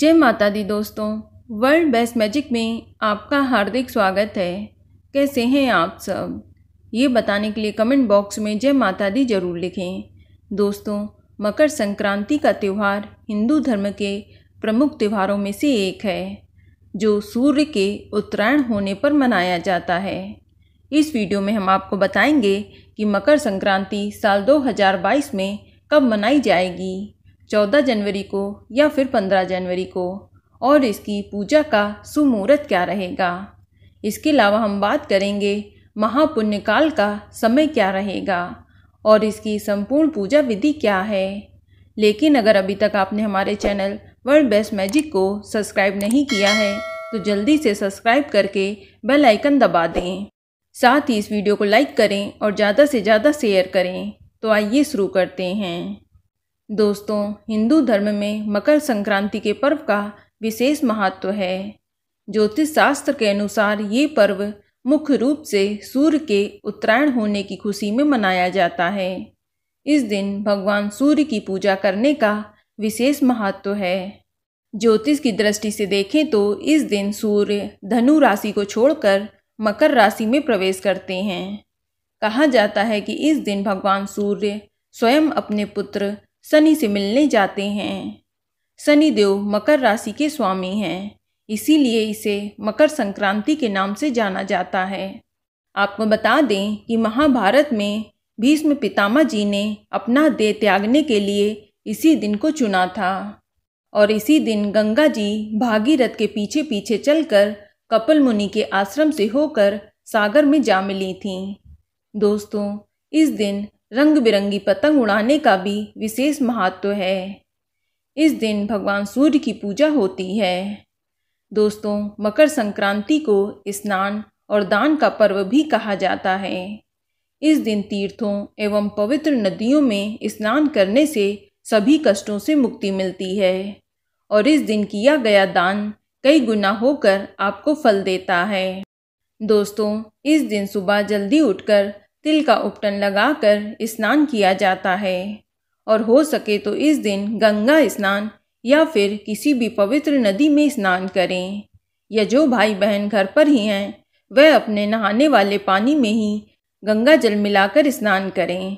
जय माता दी दोस्तों वर्ल्ड बेस्ट मैजिक में आपका हार्दिक स्वागत है कैसे हैं आप सब ये बताने के लिए कमेंट बॉक्स में जय माता दी ज़रूर लिखें दोस्तों मकर संक्रांति का त्यौहार हिंदू धर्म के प्रमुख त्यौहारों में से एक है जो सूर्य के उत्तरायण होने पर मनाया जाता है इस वीडियो में हम आपको बताएंगे कि मकर संक्रांति साल 2022 में कब मनाई जाएगी चौदह जनवरी को या फिर पंद्रह जनवरी को और इसकी पूजा का सुमूर्त क्या रहेगा इसके अलावा हम बात करेंगे महापुण्यकाल का समय क्या रहेगा और इसकी संपूर्ण पूजा विधि क्या है लेकिन अगर अभी तक आपने हमारे चैनल वर्ल्ड बेस्ट मैजिक को सब्सक्राइब नहीं किया है तो जल्दी से सब्सक्राइब करके बेल आइकन दबा दें साथ ही इस वीडियो को लाइक करें और ज़्यादा से ज़्यादा शेयर करें तो आइए शुरू करते हैं दोस्तों हिंदू धर्म में मकर संक्रांति के पर्व का विशेष महत्व है ज्योतिष शास्त्र के अनुसार ये पर्व मुख्य रूप से सूर्य के उत्तरायण होने की खुशी में मनाया जाता है इस दिन भगवान सूर्य की पूजा करने का विशेष महत्व है ज्योतिष की दृष्टि से देखें तो इस दिन सूर्य धनु राशि को छोड़कर मकर राशि में प्रवेश करते हैं कहा जाता है कि इस दिन भगवान सूर्य स्वयं अपने पुत्र सनी से मिलने जाते हैं सनी देव मकर राशि के स्वामी हैं इसीलिए इसे मकर संक्रांति के नाम से जाना जाता है आपको बता दें कि महाभारत में भीष्म पितामह जी ने अपना देह त्यागने के लिए इसी दिन को चुना था और इसी दिन गंगा जी भागीरथ के पीछे पीछे चलकर कपिल मुनि के आश्रम से होकर सागर में जा मिली थीं दोस्तों इस दिन रंग बिरंगी पतंग उड़ाने का भी विशेष महत्व है इस दिन भगवान सूर्य की पूजा होती है दोस्तों मकर संक्रांति को स्नान और दान का पर्व भी कहा जाता है इस दिन तीर्थों एवं पवित्र नदियों में स्नान करने से सभी कष्टों से मुक्ति मिलती है और इस दिन किया गया दान कई गुना होकर आपको फल देता है दोस्तों इस दिन सुबह जल्दी उठकर तिल का उपटन लगाकर स्नान किया जाता है और हो सके तो इस दिन गंगा स्नान या फिर किसी भी पवित्र नदी में स्नान करें या जो भाई बहन घर पर ही हैं वह अपने नहाने वाले पानी में ही गंगा जल मिलाकर स्नान करें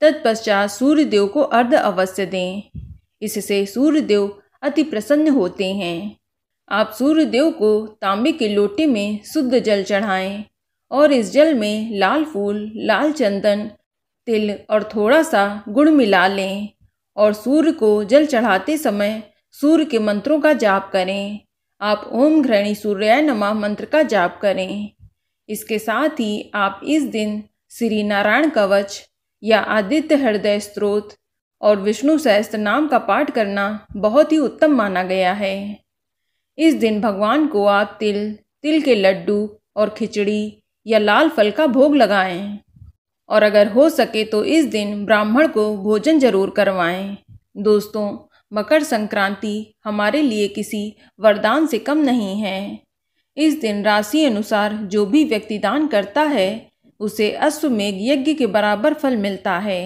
तत्पश्चात सूर्यदेव को अर्ध अवश्य दें इससे सूर्यदेव अति प्रसन्न होते हैं आप सूर्यदेव को तांबे के लोटे में शुद्ध जल चढ़ाएं और इस जल में लाल फूल लाल चंदन तिल और थोड़ा सा गुड़ मिला लें और सूर्य को जल चढ़ाते समय सूर्य के मंत्रों का जाप करें आप ओम घृणी सूर्याय नमा मंत्र का जाप करें इसके साथ ही आप इस दिन श्री नारायण कवच या आदित्य हृदय स्त्रोत और विष्णु सहस्त्र नाम का पाठ करना बहुत ही उत्तम माना गया है इस दिन भगवान को आप तिल तिल के लड्डू और खिचड़ी या लाल फल का भोग लगाएं और अगर हो सके तो इस दिन ब्राह्मण को भोजन जरूर करवाएं दोस्तों मकर संक्रांति हमारे लिए किसी वरदान से कम नहीं है इस दिन राशि अनुसार जो भी व्यक्ति दान करता है उसे अश्वमेघ यज्ञ के बराबर फल मिलता है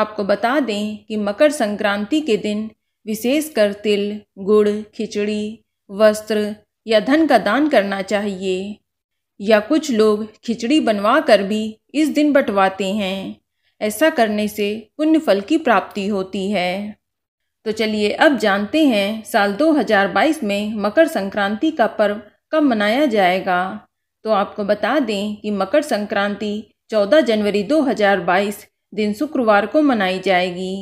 आपको बता दें कि मकर संक्रांति के दिन विशेषकर तिल गुड़ खिचड़ी वस्त्र या धन का दान करना चाहिए या कुछ लोग खिचड़ी बनवा कर भी इस दिन बंटवाते हैं ऐसा करने से पुण्य फल की प्राप्ति होती है तो चलिए अब जानते हैं साल 2022 में मकर संक्रांति का पर्व कब मनाया जाएगा तो आपको बता दें कि मकर संक्रांति 14 जनवरी 2022 दिन शुक्रवार को मनाई जाएगी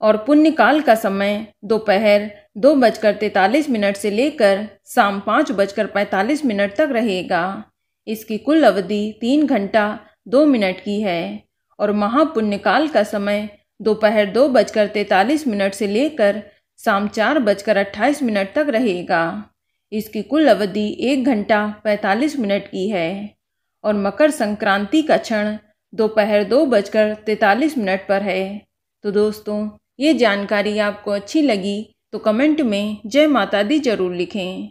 और पुण्य काल का समय दोपहर दो बजकर तैंतालीस मिनट से लेकर शाम पाँच बजकर पैंतालीस मिनट तक रहेगा इसकी कुल अवधि तीन घंटा दो मिनट की है और महापुण्यकाल का समय दोपहर दो, दो बजकर तैतालीस मिनट से लेकर शाम चार बजकर अट्ठाईस मिनट तक रहेगा इसकी कुल अवधि एक घंटा पैंतालीस मिनट की है और मकर संक्रांति का क्षण दोपहर दो, दो बजकर तैतालीस मिनट पर है तो दोस्तों ये जानकारी आपको अच्छी लगी तो कमेंट में जय माता दी ज़रूर लिखें